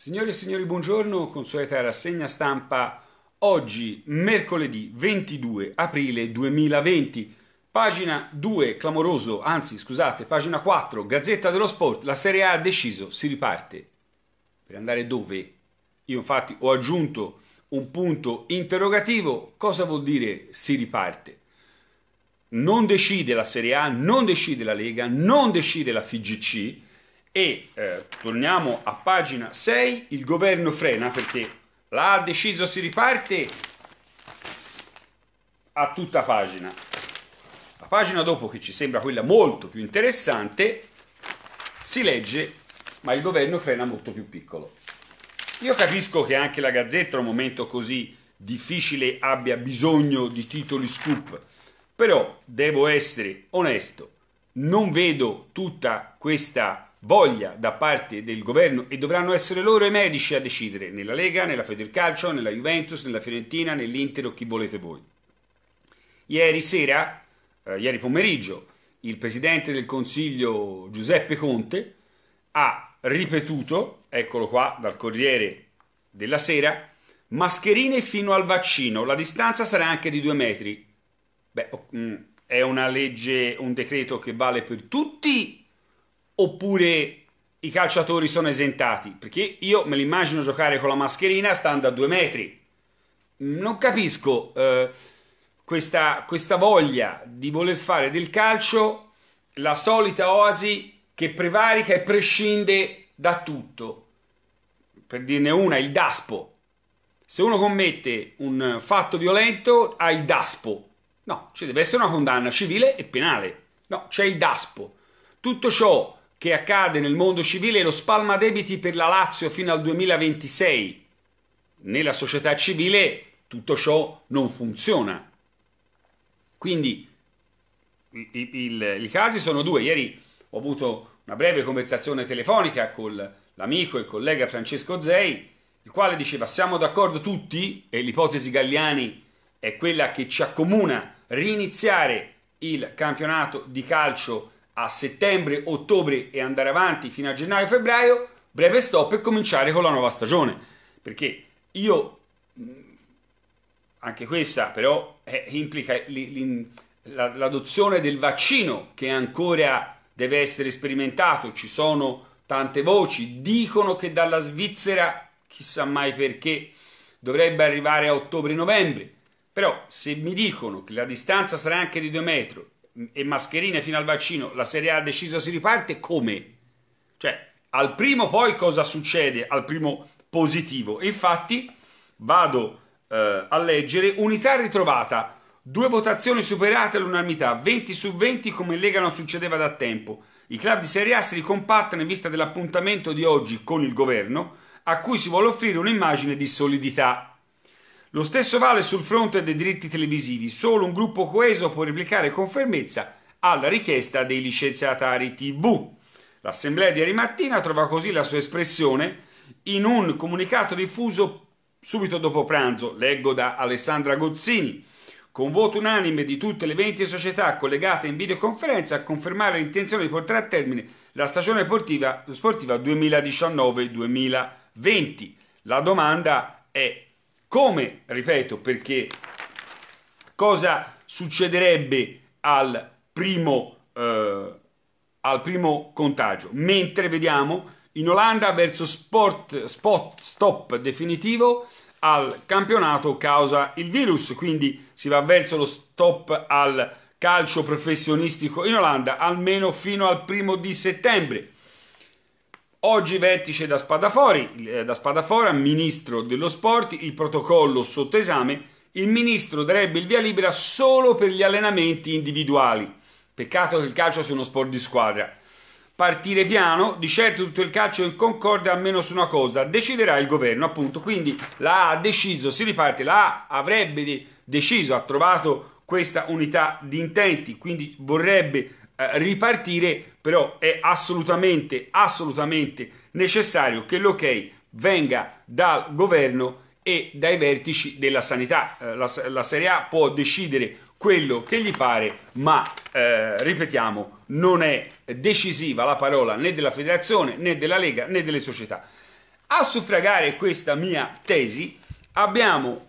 Signore e signori, buongiorno, consueta rassegna stampa oggi, mercoledì 22 aprile 2020. Pagina 2, clamoroso, anzi scusate, pagina 4, Gazzetta dello Sport, la Serie A ha deciso, si riparte. Per andare dove? Io infatti ho aggiunto un punto interrogativo, cosa vuol dire si riparte? Non decide la Serie A, non decide la Lega, non decide la FIGC, e eh, torniamo a pagina 6, il governo frena perché l'ha deciso si riparte a tutta pagina. La pagina dopo, che ci sembra quella molto più interessante, si legge ma il governo frena molto più piccolo. Io capisco che anche la Gazzetta, a un momento così difficile, abbia bisogno di titoli scoop, però devo essere onesto, non vedo tutta questa voglia da parte del governo e dovranno essere loro i medici a decidere nella Lega, nella Federcalcio, nella Juventus, nella Fiorentina, nell'Inter o chi volete voi. Ieri sera, eh, ieri pomeriggio, il presidente del Consiglio Giuseppe Conte ha ripetuto, eccolo qua dal Corriere della Sera, mascherine fino al vaccino, la distanza sarà anche di due metri. Beh, oh, mm, è una legge, un decreto che vale per tutti oppure i calciatori sono esentati? Perché io me li immagino giocare con la mascherina stando a due metri. Non capisco eh, questa, questa voglia di voler fare del calcio la solita oasi che prevarica e prescinde da tutto. Per dirne una, il daspo. Se uno commette un fatto violento, ha il daspo. No, ci deve essere una condanna civile e penale. No, c'è il daspo. Tutto ciò che accade nel mondo civile lo spalma debiti per la Lazio fino al 2026. Nella società civile tutto ciò non funziona. Quindi i, i, il, i, casi sono due. Ieri ho avuto una breve conversazione telefonica con l'amico e collega Francesco Zei, il quale diceva siamo d'accordo tutti, e l'ipotesi Galliani è quella che ci accomuna, riniziare il campionato di calcio a settembre, ottobre e andare avanti fino a gennaio, febbraio, breve stop e cominciare con la nuova stagione. Perché io, anche questa però eh, implica l'adozione del vaccino che ancora deve essere sperimentato, ci sono tante voci, dicono che dalla Svizzera, chissà mai perché, dovrebbe arrivare a ottobre-novembre, però se mi dicono che la distanza sarà anche di 2 metri, e mascherine fino al vaccino, la Serie A ha deciso si riparte, come? Cioè, al primo poi cosa succede? Al primo positivo. Infatti, vado eh, a leggere, unità ritrovata, due votazioni superate all'unanimità, 20 su 20 come in Lega non succedeva da tempo. I club di Serie A si ricompattano in vista dell'appuntamento di oggi con il governo, a cui si vuole offrire un'immagine di solidità. Lo stesso vale sul fronte dei diritti televisivi, solo un gruppo coeso può replicare con fermezza alla richiesta dei licenziatari TV. L'assemblea di ieri mattina trova così la sua espressione in un comunicato diffuso subito dopo pranzo, leggo da Alessandra Gozzini, con voto unanime di tutte le 20 società collegate in videoconferenza a confermare l'intenzione di portare a termine la stagione sportiva, sportiva 2019-2020. La domanda è come, ripeto, perché cosa succederebbe al primo, eh, al primo contagio? Mentre vediamo in Olanda verso sport, spot, stop definitivo al campionato causa il virus, quindi si va verso lo stop al calcio professionistico in Olanda almeno fino al primo di settembre. Oggi vertice da Spadafori, eh, da Spadafora, ministro dello sport, il protocollo sotto esame, il ministro darebbe il via libera solo per gli allenamenti individuali. Peccato che il calcio sia uno sport di squadra. Partire piano, di certo tutto il calcio in concordia almeno su una cosa, deciderà il governo appunto, quindi la A ha deciso, si riparte, la A avrebbe deciso, ha trovato questa unità di intenti, quindi vorrebbe eh, ripartire, però è assolutamente, assolutamente necessario che l'ok venga dal governo e dai vertici della sanità. Eh, la, la Serie A può decidere quello che gli pare, ma eh, ripetiamo, non è decisiva la parola né della federazione né della Lega né delle società. A suffragare questa mia tesi abbiamo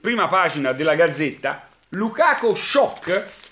prima pagina della Gazzetta Lukaku shock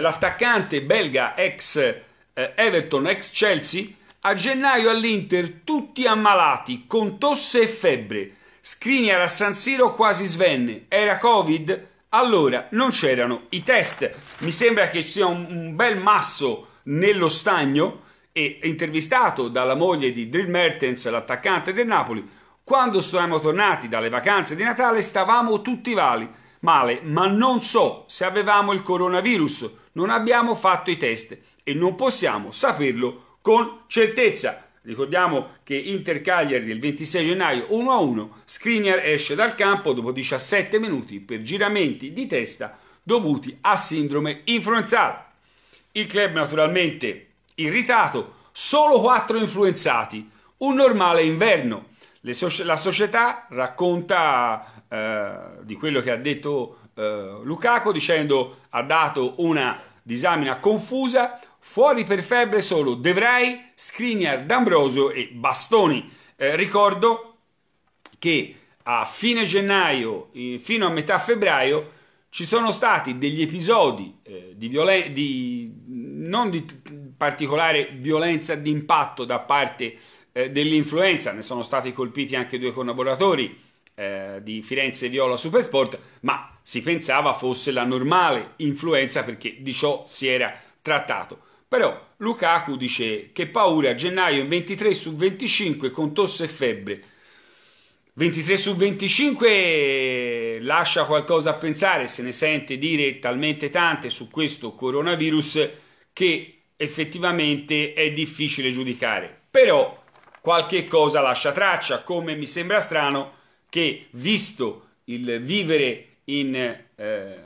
l'attaccante belga ex eh, Everton, ex Chelsea, a gennaio all'Inter tutti ammalati, con tosse e febbre. Skriniar a San Siro quasi svenne. Era Covid? Allora non c'erano i test. Mi sembra che ci sia un, un bel masso nello stagno e intervistato dalla moglie di Drill Mertens, l'attaccante del Napoli, quando siamo tornati dalle vacanze di Natale stavamo tutti vali male, ma non so se avevamo il coronavirus, non abbiamo fatto i test e non possiamo saperlo con certezza. Ricordiamo che Inter Cagliari il 26 gennaio 1-1, Skriniar esce dal campo dopo 17 minuti per giramenti di testa dovuti a sindrome influenzale. Il club naturalmente irritato, solo 4 influenzati, un normale inverno. So- la società racconta eh, di quello che ha detto eh, Lukaku dicendo ha dato una disamina confusa, fuori per febbre solo De Vrij, Skriniar, D'Ambrosio e Bastoni. Eh, ricordo che a fine gennaio eh, fino a metà febbraio ci sono stati degli episodi eh, di, violen- di non di t- particolare violenza d'impatto da parte dell'influenza, ne sono stati colpiti anche due collaboratori eh, di Firenze Viola Supersport, ma si pensava fosse la normale influenza perché di ciò si era trattato. Però Lukaku dice che paura, a gennaio 23 su 25 con tosse e febbre. 23 su 25 eh, lascia qualcosa a pensare, se ne sente dire talmente tante su questo coronavirus che effettivamente è difficile giudicare. Però qualche cosa lascia traccia, come mi sembra strano che visto il vivere in, eh,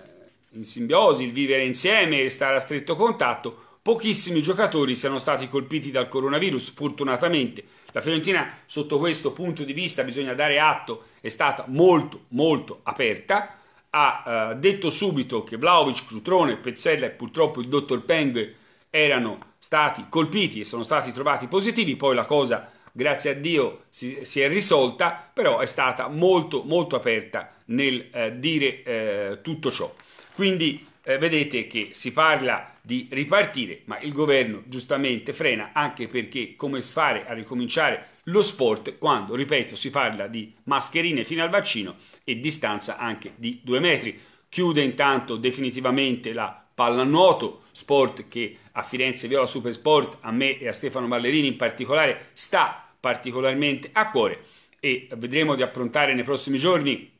in simbiosi, il vivere insieme, e stare a stretto contatto, pochissimi giocatori siano stati colpiti dal coronavirus, fortunatamente. La Fiorentina, sotto questo punto di vista, bisogna dare atto, è stata molto, molto aperta. Ha eh, detto subito che Vlaovic, Crutrone, Pezzella e purtroppo il dottor Peng erano stati colpiti e sono stati trovati positivi. Poi la cosa grazie a Dio si, si è risolta, però è stata molto molto aperta nel eh, dire eh, tutto ciò. Quindi eh, vedete che si parla di ripartire, ma il governo giustamente frena anche perché come fare a ricominciare lo sport quando, ripeto, si parla di mascherine fino al vaccino e distanza anche di due metri. Chiude intanto definitivamente la pallanuoto, sport che a Firenze Viola Supersport, a me e a Stefano Ballerini in particolare, sta particolarmente a cuore e vedremo di approntare nei prossimi giorni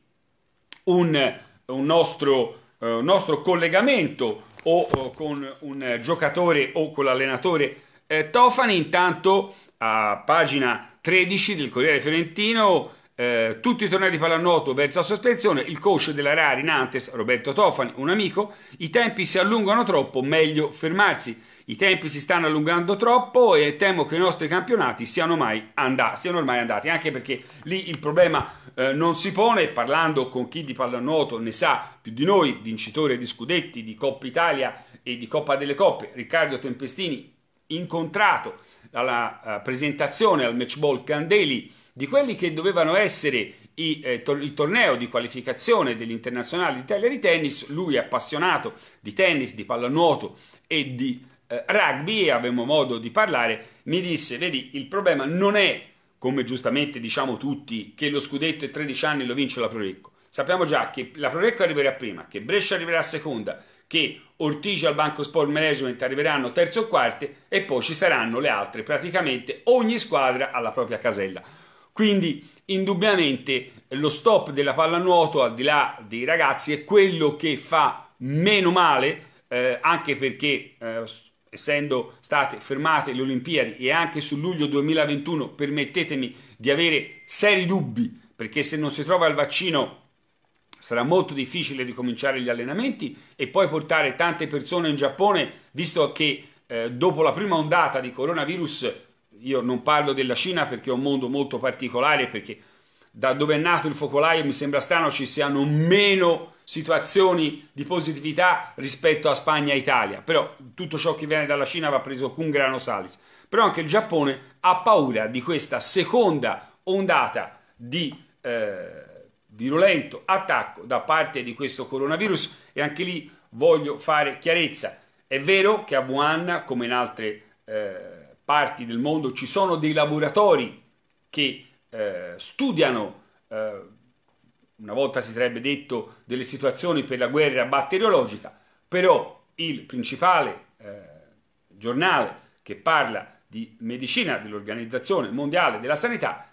un, un nostro, eh, nostro, collegamento o, o con un giocatore o con l'allenatore eh, Tofani. Intanto a pagina 13 del Corriere Fiorentino eh, tutti i tornei di pallanuoto verso la sospensione, il coach della Rari Nantes, Roberto Tofani, un amico, i tempi si allungano troppo, meglio fermarsi. I tempi si stanno allungando troppo e temo che i nostri campionati siano, andati, siano ormai andati, anche perché lì il problema eh, non si pone, parlando con chi di pallanuoto ne sa più di noi, vincitore di scudetti, di Coppa Italia e di Coppa delle Coppe, Riccardo Tempestini, incontrato alla eh, presentazione al match ball Candeli di quelli che dovevano essere i, eh, to- il torneo di qualificazione dell'Internazionale d'Italia di tennis, lui è appassionato di tennis, di pallanuoto e di eh, rugby e avevamo modo di parlare, mi disse, vedi, il problema non è, come giustamente diciamo tutti, che lo scudetto è 13 anni e lo vince la Prorecco. Sappiamo già che la Prorecco arriverà prima, che Brescia arriverà seconda, che Ortigio al Banco Sport Management arriveranno terzo o quarto e poi ci saranno le altre, praticamente ogni squadra alla propria casella. Quindi indubbiamente lo stop della pallanuoto al di là dei ragazzi è quello che fa meno male, eh, anche perché eh, essendo state fermate le Olimpiadi e anche sul luglio 2021 permettetemi di avere seri dubbi, perché se non si trova il vaccino sarà molto difficile ricominciare gli allenamenti e poi portare tante persone in Giappone, visto che eh, dopo la prima ondata di coronavirus, io non parlo della Cina perché è un mondo molto particolare, perché da dove è nato il focolaio mi sembra strano ci siano meno situazioni di positività rispetto a Spagna e Italia, però tutto ciò che viene dalla Cina va preso con grano salis. Però anche il Giappone ha paura di questa seconda ondata di... Eh, virulento attacco da parte di questo coronavirus e anche lì voglio fare chiarezza. È vero che a Wuhan, come in altre eh, parti del mondo, ci sono dei laboratori che eh, studiano, eh, una volta si sarebbe detto, delle situazioni per la guerra batteriologica, però il principale eh, giornale che parla di medicina dell'Organizzazione Mondiale della Sanità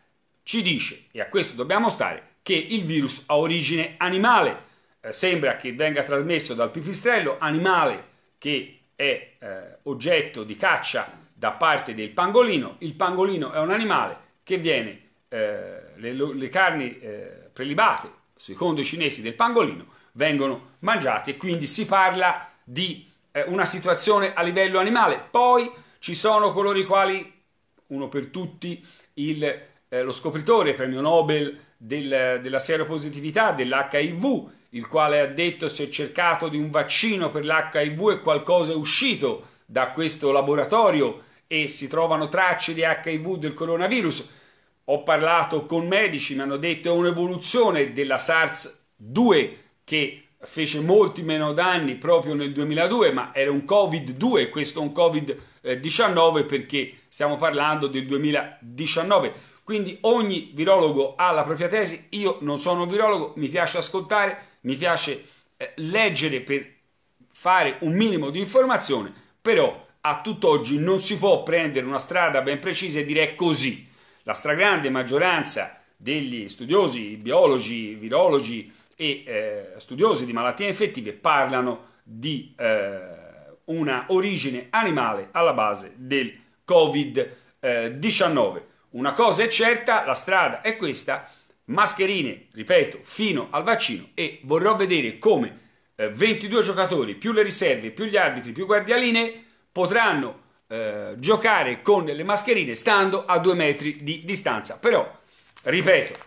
ci dice, e a questo dobbiamo stare, che il virus ha origine animale. Eh, sembra che venga trasmesso dal pipistrello animale che è eh, oggetto di caccia da parte del pangolino. Il pangolino è un animale che viene, eh, le, le, carni eh, prelibate, secondo i cinesi, del pangolino vengono mangiate e quindi si parla di eh, una situazione a livello animale. Poi ci sono coloro i quali, uno per tutti, il, eh, lo scopritore, premio Nobel, del, della seropositività dell'HIV, il quale ha detto si è cercato di un vaccino per l'HIV e qualcosa è uscito da questo laboratorio e si trovano tracce di HIV del coronavirus. Ho parlato con medici, mi hanno detto è un'evoluzione della SARS-2 che fece molti meno danni proprio nel 2002, ma era un Covid-2, questo è un Covid-19 perché stiamo parlando del 2019. Quindi ogni virologo ha la propria tesi, io non sono un virologo, mi piace ascoltare, mi piace eh, leggere per fare un minimo di informazione, però a tutt'oggi non si può prendere una strada ben precisa e dire così. La stragrande maggioranza degli studiosi, biologi, virologi e eh, studiosi di malattie infettive parlano di eh, una origine animale alla base del Covid-19. Eh, una cosa è certa, la strada è questa, mascherine, ripeto, fino al vaccino e vorrò vedere come 22 eh, giocatori, più le riserve, più gli arbitri, più guardialine, potranno eh, giocare con le mascherine stando a due metri di distanza. Però, ripeto,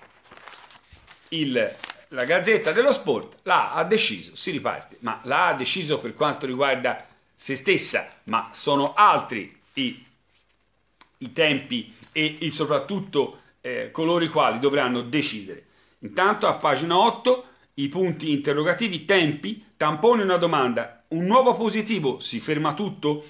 il, la Gazzetta dello Sport l'ha ha deciso, si riparte, ma l'ha deciso per quanto riguarda se stessa, ma sono altri i, i tempi e, e soprattutto eh, coloro i quali dovranno decidere. Intanto a pagina 8 i punti interrogativi, tempi, tampone una domanda, un nuovo positivo, si ferma tutto?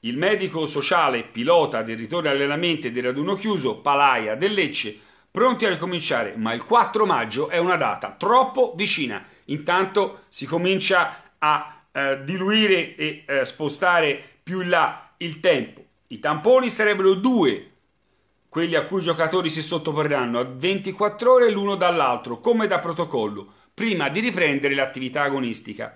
Il medico sociale, pilota del ritorno allenamenti e del raduno chiuso, Palaia del Lecce, pronti a ricominciare, ma il 4 maggio è una data troppo vicina. Intanto si comincia a eh, diluire e eh, spostare più in là il tempo. I tamponi sarebbero due quelli a cui i giocatori si sottoporranno a 24 ore l'uno dall'altro, come da protocollo, prima di riprendere l'attività agonistica.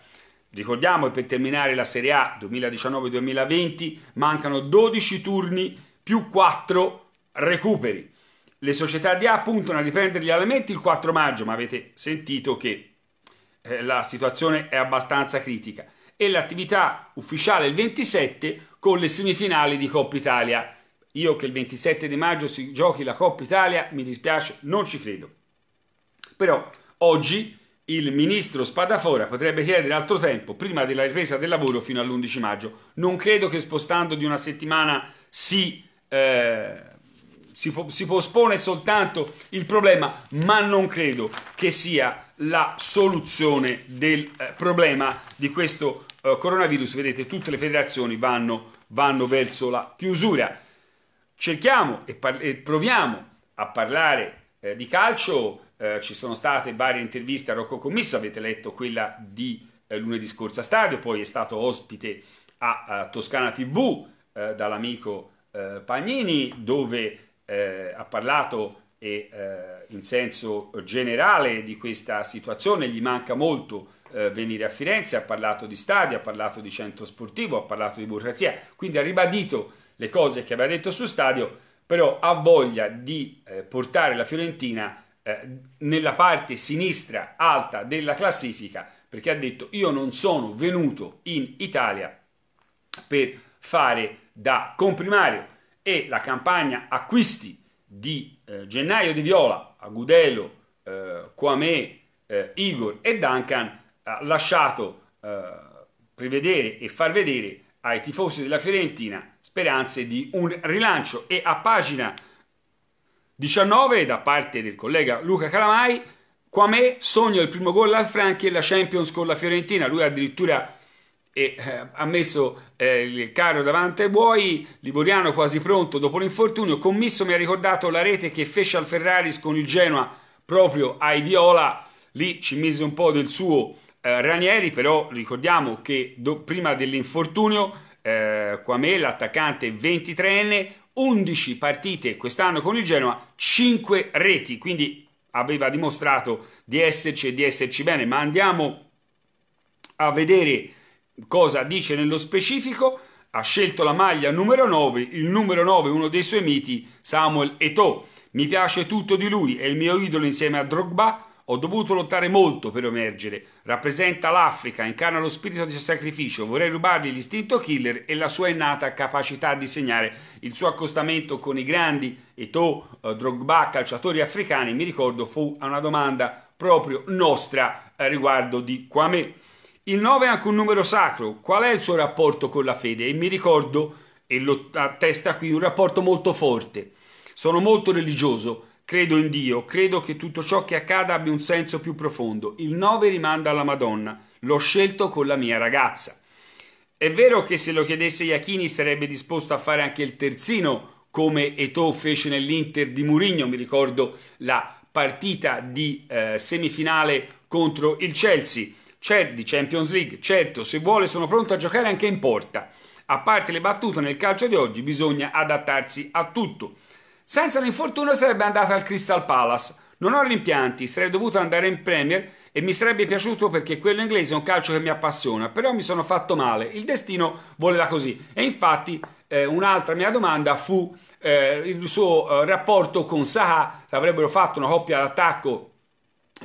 Ricordiamo che per terminare la Serie A 2019-2020 mancano 12 turni più 4 recuperi. Le società di A puntano a riprendere gli allenamenti il 4 maggio, ma avete sentito che eh, la situazione è abbastanza critica. E l'attività ufficiale il 27 con le semifinali di Coppa Italia io che il 27 di maggio si giochi la Coppa Italia, mi dispiace, non ci credo. Però oggi il ministro Spadafora potrebbe chiedere altro tempo prima della ripresa del lavoro fino all'11 maggio. Non credo che spostando di una settimana si, eh, si, si pospone soltanto il problema, ma non credo che sia la soluzione del eh, problema di questo eh, coronavirus. Vedete, tutte le federazioni vanno, vanno verso la chiusura cerchiamo e, par- e proviamo a parlare eh, di calcio, eh, ci sono state varie interviste a Rocco Commisso, avete letto quella di eh, lunedì scorso a Stadio, poi è stato ospite a, a Toscana TV eh, dall'amico eh, Pagnini, dove eh, ha parlato e, in senso generale di questa situazione, gli manca molto venire a Firenze, ha parlato di stadio, ha parlato di centro sportivo, ha parlato di burocrazia, quindi ha ribadito le cose che aveva detto su stadio, però ha voglia di eh, portare la Fiorentina eh, nella parte sinistra alta della classifica, perché ha detto io non sono venuto in Italia per fare da comprimario e la campagna acquisti di eh, gennaio di Viola, Agudelo, eh, Quame, eh, Igor e Duncan ha lasciato eh, prevedere e far vedere ai tifosi della Fiorentina speranze di un rilancio e a pagina 19 da parte del collega Luca Calamai Quame sogna il primo gol al Franchi e la Champions con la Fiorentina lui addirittura eh, ha messo eh, il carro davanti ai buoi Livoriano quasi pronto dopo l'infortunio Commisso mi ha ricordato la rete che fece al Ferraris con il Genoa proprio ai Viola lì ci mise un po' del suo eh, Ranieri però ricordiamo che do, prima dell'infortunio eh, Quame, l'attaccante 23enne, 11 partite quest'anno con il Genoa, 5 reti, quindi aveva dimostrato di esserci e di esserci bene, ma andiamo a vedere cosa dice nello specifico. Ha scelto la maglia numero 9, il numero 9, uno dei suoi miti, Samuel Eto'o. Mi piace tutto di lui, è il mio idolo insieme a Drogba, ho dovuto lottare molto per emergere. Rappresenta l'Africa, incarna lo spirito di sacrificio. Vorrei rubargli l'istinto killer e la sua innata capacità di segnare. Il suo accostamento con i grandi Eto, eh, Drogba, calciatori africani, mi ricordo, fu una domanda proprio nostra eh, riguardo di Kwame. Il 9 è anche un numero sacro. Qual è il suo rapporto con la fede? E mi ricordo, e lo attesta qui, un rapporto molto forte. Sono molto religioso Credo in Dio, credo che tutto ciò che accada abbia un senso più profondo. Il 9 rimanda alla Madonna, l'ho scelto con la mia ragazza. È vero che se lo chiedesse Iachini sarebbe disposto a fare anche il terzino, come Eto fece nell'Inter di Murigno, mi ricordo la partita di eh, semifinale contro il Chelsea, c'è di Champions League, certo se vuole sono pronto a giocare anche in porta. A parte le battute nel calcio di oggi bisogna adattarsi a tutto. Senza l'infortunio sarebbe andata al Crystal Palace. Non ho rimpianti, sarei dovuto andare in Premier e mi sarebbe piaciuto perché quello inglese è un calcio che mi appassiona, però mi sono fatto male, il destino voleva così. E infatti eh, un'altra mia domanda fu eh, il suo eh, rapporto con Saha, se avrebbero fatto una coppia d'attacco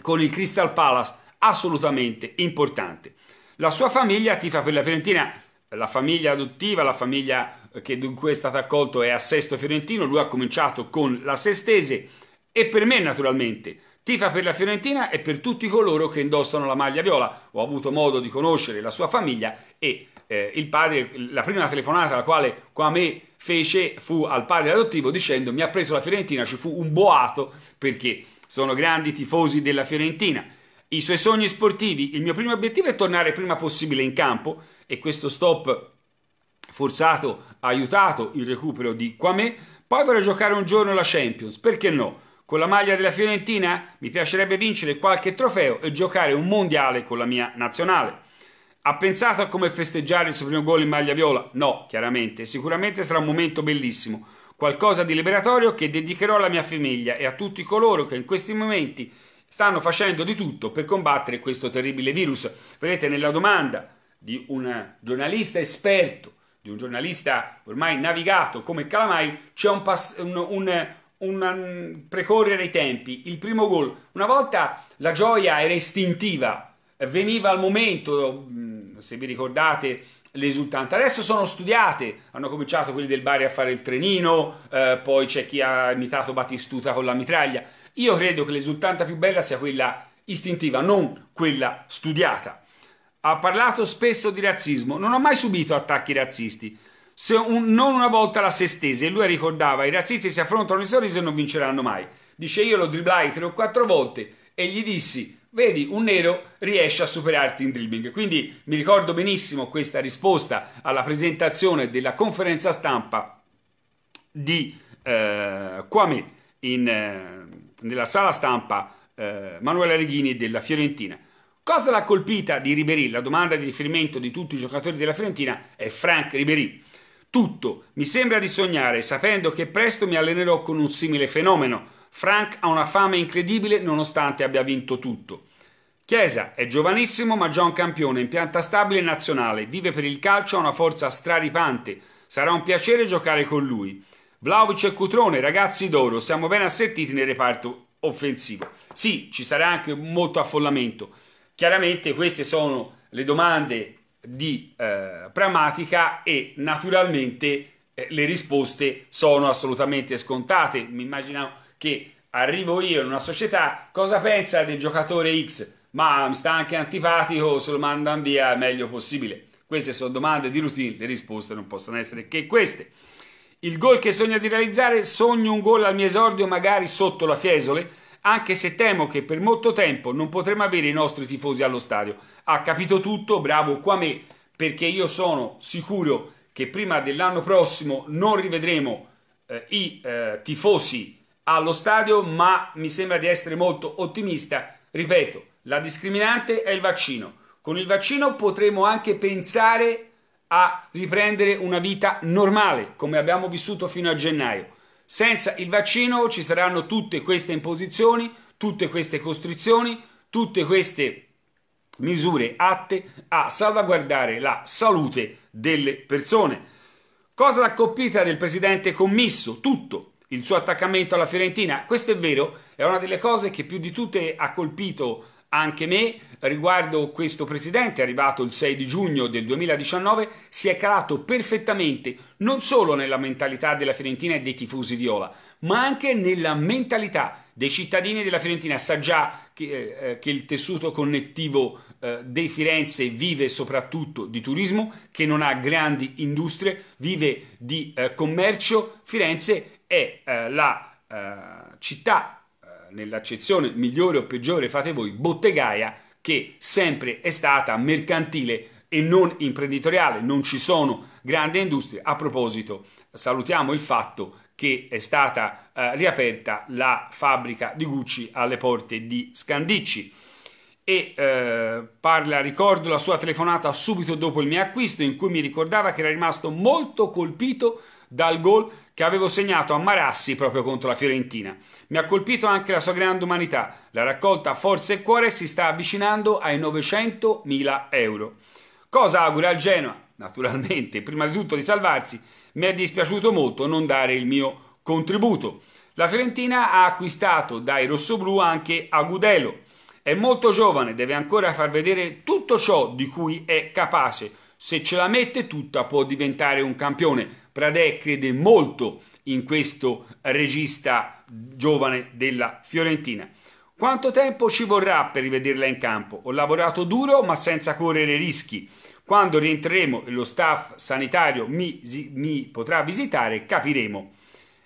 con il Crystal Palace, assolutamente importante. La sua famiglia tifa per la Fiorentina la famiglia adottiva, la famiglia eh, che dunque è stata accolta è a Sesto Fiorentino, lui ha cominciato con la Sestese e per me naturalmente tifa per la Fiorentina e per tutti coloro che indossano la maglia viola. Ho avuto modo di conoscere la sua famiglia e eh, il padre, la prima telefonata la quale qua a me fece fu al padre adottivo dicendo mi ha preso la Fiorentina, ci fu un boato perché sono grandi tifosi della Fiorentina i suoi sogni sportivi. Il mio primo obiettivo è tornare prima possibile in campo e questo stop forzato ha aiutato il recupero di Quame. Poi vorrei giocare un giorno la Champions, perché no? Con la maglia della Fiorentina mi piacerebbe vincere qualche trofeo e giocare un mondiale con la mia nazionale. Ha pensato a come festeggiare il suo primo gol in maglia viola? No, chiaramente. Sicuramente sarà un momento bellissimo, qualcosa di liberatorio che dedicherò alla mia famiglia e a tutti coloro che in questi momenti stanno facendo di tutto per combattere questo terribile virus. Vedete nella domanda di un giornalista esperto, di un giornalista ormai navigato come Calamai, c'è un, pass- un, un, un um, precorrere i tempi, il primo gol. Una volta la gioia era istintiva, veniva al momento, mm, se vi ricordate, l'esultante. Adesso sono studiate, hanno cominciato quelli del Bari a fare il trenino, eh, poi c'è chi ha imitato Battistuta con la mitraglia. Io credo che l'esultanza più bella sia quella istintiva, non quella studiata. Ha parlato spesso di razzismo, non ha mai subito attacchi razzisti. Se un, non una volta la se stese, lui ricordava: i razzisti si affrontano il sorriso e non vinceranno mai. Dice: Io lo driblai tre o quattro volte e gli dissi: Vedi, un nero riesce a superarti in dribbling. Quindi mi ricordo benissimo questa risposta alla presentazione della conferenza stampa di eh, Kwame in, eh, nella sala stampa eh, Manuela Reghini della Fiorentina. Cosa l'ha colpita di Ribery? La domanda di riferimento di tutti i giocatori della Fiorentina è Frank Ribery. Tutto, mi sembra di sognare, sapendo che presto mi allenerò con un simile fenomeno. Frank ha una fame incredibile nonostante abbia vinto tutto. Chiesa è giovanissimo ma già un campione in pianta stabile nazionale, vive per il calcio, ha una forza straripante, sarà un piacere giocare con lui. Vlaovic e Cutrone, ragazzi d'oro, siamo ben assertiti nel reparto offensivo. Sì, ci sarà anche molto affollamento. Chiaramente queste sono le domande di eh, pragmatica e naturalmente eh, le risposte sono assolutamente scontate. Mi immagino che arrivo io in una società, cosa pensa del giocatore X? Ma mi sta anche antipatico, se lo mandano via meglio possibile. Queste sono domande di routine, le risposte non possono essere che queste. Il gol che sogna di realizzare, sogno un gol al mio esordio magari sotto la Fiesole, anche se temo che per molto tempo non potremo avere i nostri tifosi allo stadio. Ha capito tutto, bravo qua me, perché io sono sicuro che prima dell'anno prossimo non rivedremo eh, i eh, tifosi allo stadio, ma mi sembra di essere molto ottimista. Ripeto, la discriminante è il vaccino. Con il vaccino potremo anche pensare a riprendere una vita normale, come abbiamo vissuto fino a gennaio. Senza il vaccino ci saranno tutte queste imposizioni, tutte queste costrizioni, tutte queste misure atte a salvaguardare la salute delle persone. Cosa l'ha colpita del presidente commisso? Tutto. Il suo attaccamento alla Fiorentina, questo è vero, è una delle cose che più di tutte ha colpito anche me, riguardo questo presidente, arrivato il 6 di giugno del 2019, si è calato perfettamente non solo nella mentalità della Fiorentina e dei tifosi viola, ma anche nella mentalità dei cittadini della Fiorentina. Sa già che, eh, eh che il tessuto connettivo eh, dei Firenze vive soprattutto di turismo, che non ha grandi industrie, vive di eh, commercio. Firenze è eh, la eh, città nell'accezione migliore o peggiore fate voi, bottegaia che sempre è stata mercantile e non imprenditoriale, non ci sono grandi industrie. A proposito, salutiamo il fatto che è stata eh, riaperta la fabbrica di Gucci alle porte di Scandicci e eh, parla, ricordo la sua telefonata subito dopo il mio acquisto in cui mi ricordava che era rimasto molto colpito dal gol che avevo segnato a Marassi proprio contro la Fiorentina. Mi ha colpito anche la sua grande umanità. La raccolta Forza e Cuore si sta avvicinando ai 900.000 euro. Cosa augura al Genoa? Naturalmente, prima di tutto di salvarsi, mi è dispiaciuto molto non dare il mio contributo. La Fiorentina ha acquistato dai rossoblù anche Agudelo. È molto giovane, deve ancora far vedere tutto ciò di cui è capace se ce la mette tutta può diventare un campione. Pradè crede molto in questo regista giovane della Fiorentina. Quanto tempo ci vorrà per rivederla in campo? Ho lavorato duro ma senza correre rischi. Quando rientreremo e lo staff sanitario mi, mi potrà visitare, capiremo.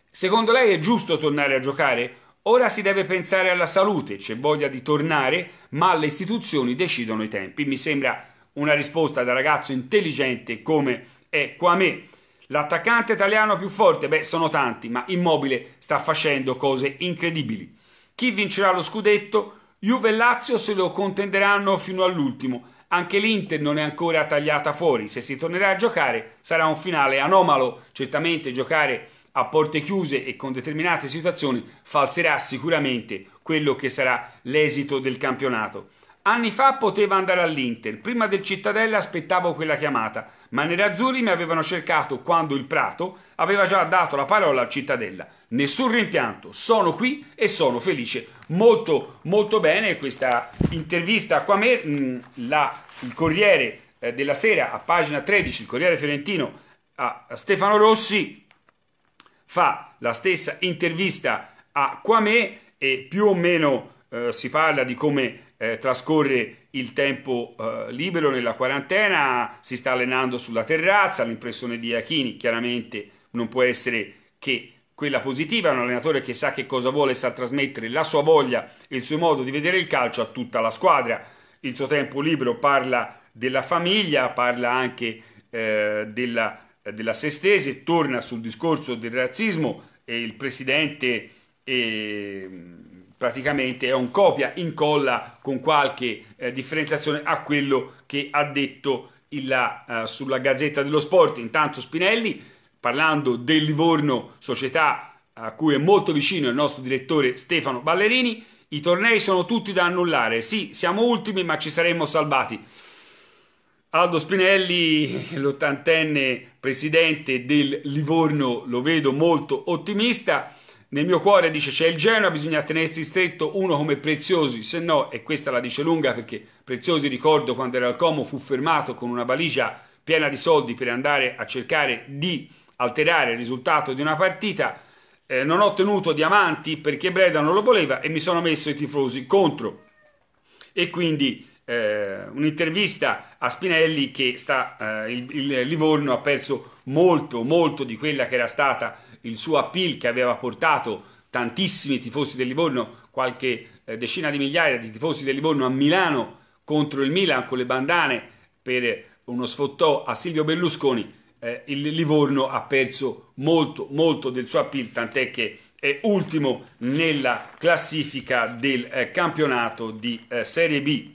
Secondo lei è giusto tornare a giocare? Ora si deve pensare alla salute, c'è voglia di tornare, ma le istituzioni decidono i tempi. Mi sembra una risposta da ragazzo intelligente come è eh, Quame. L'attaccante italiano più forte? Beh, sono tanti, ma Immobile sta facendo cose incredibili. Chi vincerà lo scudetto? Juve e Lazio se lo contenderanno fino all'ultimo. Anche l'Inter non è ancora tagliata fuori. Se si tornerà a giocare sarà un finale anomalo. Certamente giocare a porte chiuse e con determinate situazioni falserà sicuramente quello che sarà l'esito del campionato. Anni fa potevo andare all'Inter, prima del Cittadella aspettavo quella chiamata, ma nerazzurri mi avevano cercato quando il Prato aveva già dato la parola al Cittadella. Nessun rimpianto, sono qui e sono felice. Molto, molto bene questa intervista a Quamer, mm, il Corriere eh, della Sera a pagina 13, il Corriere Fiorentino a Stefano Rossi fa la stessa intervista a Quamè e più o meno eh, si parla di come eh, trascorre il tempo eh, libero nella quarantena, si sta allenando sulla terrazza, l'impressione di Achini chiaramente non può essere che quella positiva, è un allenatore che sa che cosa vuole, sa trasmettere la sua voglia e il suo modo di vedere il calcio a tutta la squadra. Il suo tempo libero parla della famiglia, parla anche eh, della, della Sestese, torna sul discorso del razzismo e il presidente... E, ehm, praticamente è un copia incolla con qualche eh, differenziazione a quello che ha detto la, eh, sulla Gazzetta dello Sport. Intanto Spinelli, parlando del Livorno, società eh, a cui è molto vicino il nostro direttore Stefano Ballerini, i tornei sono tutti da annullare. Sì, siamo ultimi, ma ci saremmo salvati. Aldo Spinelli, l'ottantenne presidente del Livorno, lo vedo molto ottimista. Nel mio cuore dice c'è il Genoa, bisogna tenersi stretto uno come Preziosi, se no, e questa la dice lunga perché Preziosi ricordo quando era al Como fu fermato con una valigia piena di soldi per andare a cercare di alterare il risultato di una partita, eh, non ho tenuto diamanti perché Breda non lo voleva e mi sono messo i tifosi contro. E quindi eh, un'intervista a Spinelli che sta, eh, il, il Livorno ha perso molto, molto di quella che era stata il suo appeal che aveva portato tantissimi tifosi del Livorno, qualche eh, decina di migliaia di tifosi del Livorno a Milano contro il Milan con le bandane per uno sfottò a Silvio Berlusconi, eh, il Livorno ha perso molto, molto del suo appeal, tant'è che è ultimo nella classifica del eh, campionato di eh, Serie B.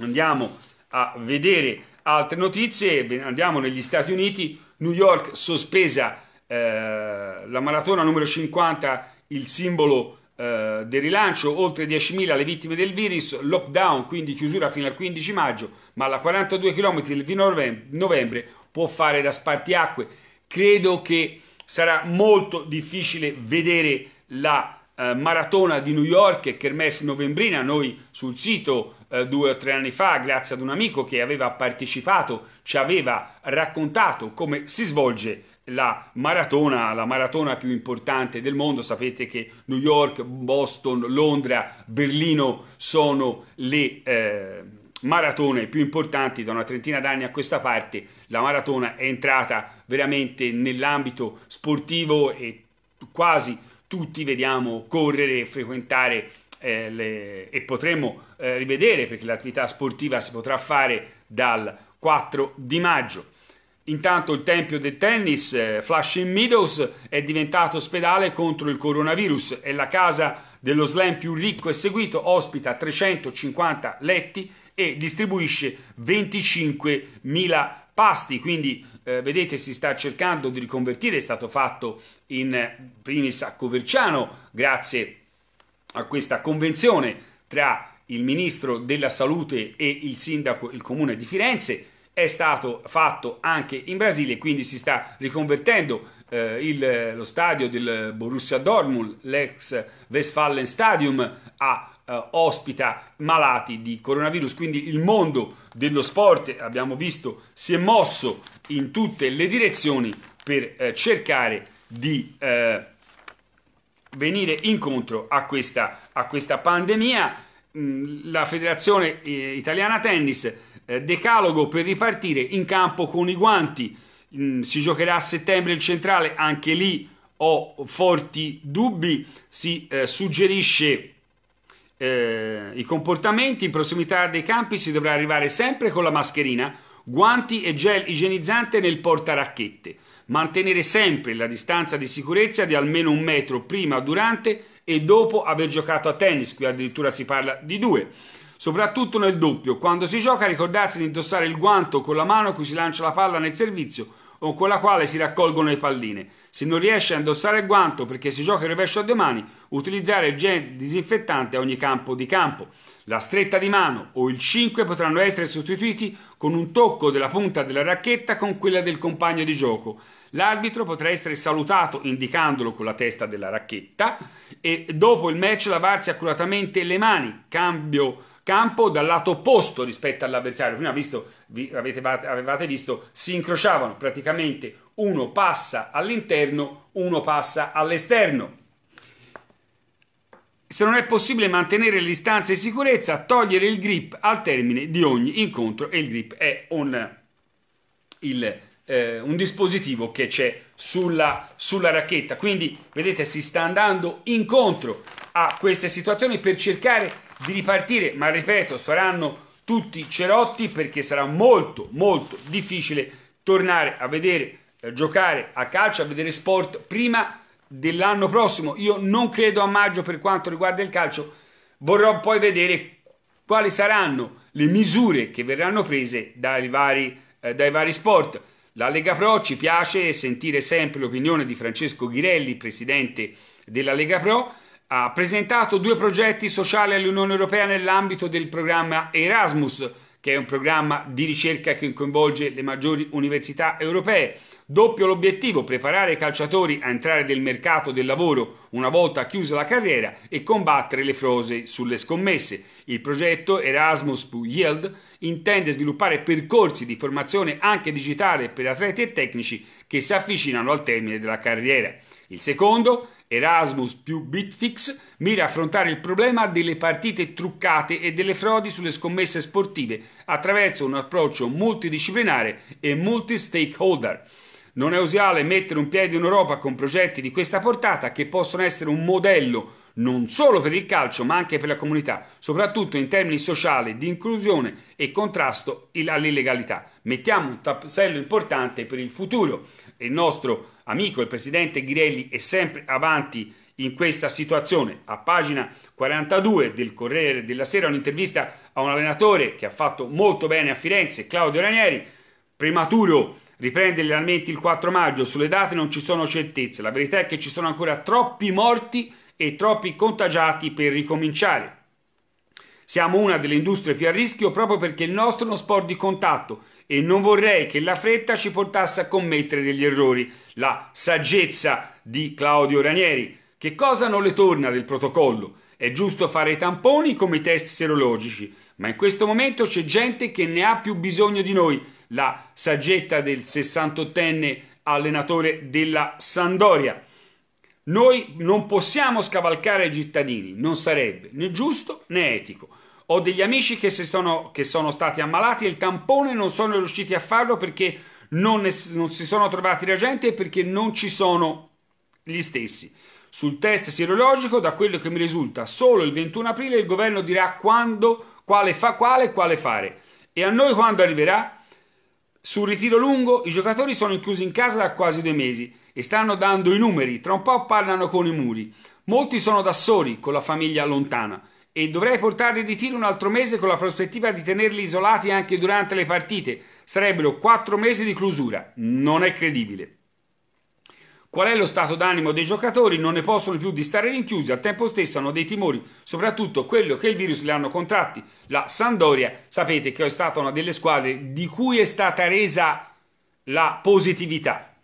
Andiamo a vedere altre notizie, andiamo negli Stati Uniti, New York sospesa eh, la maratona numero 50, il simbolo eh, del rilancio, oltre 10.000 le vittime del virus, lockdown, quindi chiusura fino al 15 maggio, ma la 42 km del 20 novembre può fare da spartiacque. Credo che sarà molto difficile vedere la eh, maratona di New York e Kermesse Novembrina, noi sul sito eh, due o tre anni fa, grazie ad un amico che aveva partecipato, ci aveva raccontato come si svolge la maratona, la maratona più importante del mondo, sapete che New York, Boston, Londra, Berlino sono le eh, maratone più importanti da una trentina d'anni a questa parte, la maratona è entrata veramente nell'ambito sportivo e quasi tutti vediamo correre, frequentare eh, le, e potremo eh, rivedere perché l'attività sportiva si potrà fare dal 4 di maggio. Intanto il tempio del tennis, eh, Flushing Meadows, è diventato ospedale contro il coronavirus e la casa dello slam più ricco e seguito ospita 350 letti e distribuisce 25.000 pasti, quindi eh, vedete si sta cercando di riconvertire, è stato fatto in eh, primis a Coverciano grazie a questa convenzione tra il ministro della salute e il sindaco, il comune di Firenze, è stato fatto anche in Brasile, quindi si sta riconvertendo eh, il, lo stadio del Borussia Dortmund, l'ex Westfalen Stadium, a eh, ospita malati di coronavirus, quindi il mondo dello sport, abbiamo visto, si è mosso in tutte le direzioni per eh, cercare di eh, venire incontro a questa, a questa pandemia. Mm, la Federazione eh, Italiana Tennis eh, decalogo per ripartire in campo con i guanti. Mm, si giocherà a settembre il centrale, anche lì ho forti dubbi. Si eh, suggerisce eh, i comportamenti in prossimità dei campi, si dovrà arrivare sempre con la mascherina, guanti e gel igienizzante nel portaracchette. Mantenere sempre la distanza di sicurezza di almeno un metro prima, durante e dopo aver giocato a tennis, qui addirittura si parla di due Soprattutto nel doppio, quando si gioca ricordarsi di indossare il guanto con la mano cui si lancia la palla nel servizio o con la quale si raccolgono le palline. Se non riesce a indossare il guanto perché si gioca in rovescio a due mani, utilizzare il gel disinfettante a ogni campo di campo. La stretta di mano o il 5 potranno essere sostituiti con un tocco della punta della racchetta con quella del compagno di gioco. L'arbitro potrà essere salutato indicandolo con la testa della racchetta e dopo il match lavarsi accuratamente le mani, cambio campo dal lato opposto rispetto all'avversario. Prima visto, vi, avete, avevate visto, si incrociavano praticamente uno passa all'interno, uno passa all'esterno. Se non è possibile mantenere le distanze di sicurezza, togliere il grip al termine di ogni incontro e il grip è un, il, eh, un dispositivo che c'è sulla, sulla racchetta. Quindi vedete si sta andando incontro a queste situazioni per cercare di ripartire, ma ripeto, saranno tutti cerotti perché sarà molto molto difficile tornare a vedere eh, giocare a calcio, a vedere sport prima dell'anno prossimo. Io non credo a maggio per quanto riguarda il calcio, vorrò poi vedere quali saranno le misure che verranno prese dai vari, eh, dai vari sport. La Lega Pro ci piace sentire sempre l'opinione di Francesco Ghirelli, presidente della Lega Pro, ha presentato due progetti sociali all'Unione Europea nell'ambito del programma Erasmus, che è un programma di ricerca che coinvolge le maggiori università europee. Doppio l'obiettivo, preparare i calciatori a entrare nel mercato del lavoro una volta chiusa la carriera e combattere le frose sulle scommesse. Il progetto Erasmus Yield intende sviluppare percorsi di formazione anche digitale per atleti e tecnici che si avvicinano al termine della carriera. Il secondo Erasmus più Bitfix mira a affrontare il problema delle partite truccate e delle frodi sulle scommesse sportive attraverso un approccio multidisciplinare e multi-stakeholder. Non è usuale mettere un piede in Europa con progetti di questa portata che possono essere un modello non solo per il calcio ma anche per la comunità, soprattutto in termini sociali di inclusione e contrasto all'illegalità. Mettiamo un tassello importante per il futuro. Il nostro amico, il presidente Ghirelli è sempre avanti in questa situazione. A pagina 42 del Corriere della Sera un'intervista a un allenatore che ha fatto molto bene a Firenze, Claudio Ranieri, prematuro riprende gli allenamenti il 4 maggio, sulle date non ci sono certezze, la verità è che ci sono ancora troppi morti e troppi contagiati per ricominciare. Siamo una delle industrie più a rischio proprio perché il nostro è uno sport di contatto e non vorrei che la fretta ci portasse a commettere degli errori. La saggezza di Claudio Ranieri. Che cosa non le torna del protocollo? È giusto fare i tamponi come i test serologici, ma in questo momento c'è gente che ne ha più bisogno di noi. La saggetta del 68enne allenatore della Sandoria. Noi non possiamo scavalcare i cittadini, non sarebbe né giusto né etico. Ho degli amici che, sono, che sono stati ammalati e il tampone non sono riusciti a farlo perché non, ne, non si sono trovati reagenti e perché non ci sono gli stessi. Sul test sierologico, da quello che mi risulta, solo il 21 aprile il governo dirà quando, quale fa quale e quale fare. E a noi quando arriverà? Sul ritiro lungo i giocatori sono chiusi in casa da quasi due mesi e stanno dando i numeri, tra un po' parlano con i muri. Molti sono da soli, con la famiglia lontana e dovrei portarli in ritiro un altro mese con la prospettiva di tenerli isolati anche durante le partite. Sarebbero quattro mesi di chiusura. Non è credibile. Qual è lo stato d'animo dei giocatori? Non ne possono più di stare rinchiusi, al tempo stesso hanno dei timori, soprattutto quello che il virus li hanno contratti. La Sandoria, sapete che è stata una delle squadre di cui è stata resa la positività.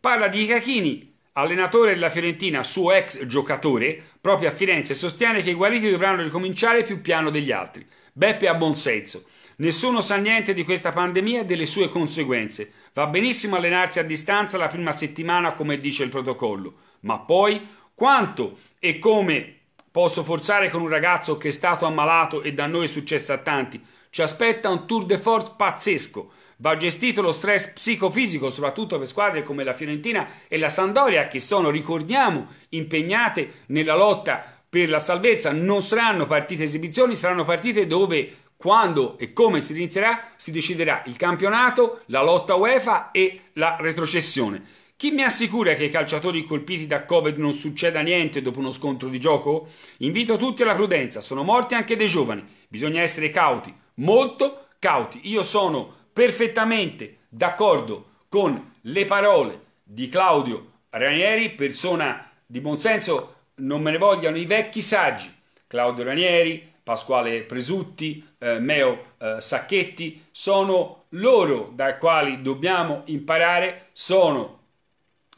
Parla di Icachini, allenatore della Fiorentina, suo ex giocatore, proprio a Firenze e sostiene che i guariti dovranno ricominciare più piano degli altri. Beppe ha buon senso. Nessuno sa niente di questa pandemia e delle sue conseguenze. Va benissimo allenarsi a distanza la prima settimana come dice il protocollo, ma poi quanto e come posso forzare con un ragazzo che è stato ammalato e da noi è successo a tanti? Ci aspetta un tour de force pazzesco. Va gestito lo stress psicofisico, soprattutto per squadre come la Fiorentina e la Sandoria, che sono, ricordiamo, impegnate nella lotta per la salvezza. Non saranno partite esibizioni, saranno partite dove quando e come si inizierà si deciderà il campionato, la lotta UEFA e la retrocessione. Chi mi assicura che ai calciatori colpiti da Covid non succeda niente dopo uno scontro di gioco? Invito tutti alla prudenza, sono morti anche dei giovani, bisogna essere cauti, molto cauti. Io sono perfettamente d'accordo con le parole di Claudio Ranieri, persona di buonsenso, non me ne vogliano i vecchi saggi, Claudio Ranieri, Pasquale Presutti, eh, Meo eh, Sacchetti, sono loro dai quali dobbiamo imparare, sono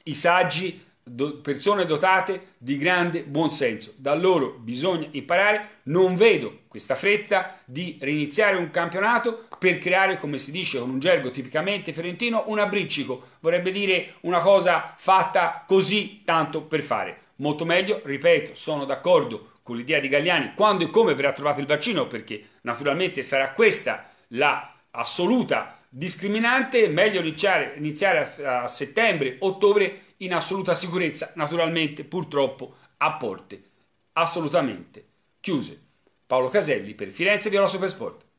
i saggi do, persone dotate di grande buonsenso. Da loro bisogna imparare. Non vedo questa fretta di riniziare un campionato per creare, come si dice con un gergo tipicamente fiorentino, un abbriccico. Vorrebbe dire una cosa fatta così tanto per fare. Molto meglio, ripeto, sono d'accordo con l'idea di Galliani quando e come verrà trovato il vaccino, perché naturalmente sarà questa la assoluta discriminante, meglio iniziare, iniziare a, a settembre, ottobre in assoluta sicurezza, naturalmente purtroppo a porte assolutamente chiuse. Paolo Caselli per Firenze Viola Supersport.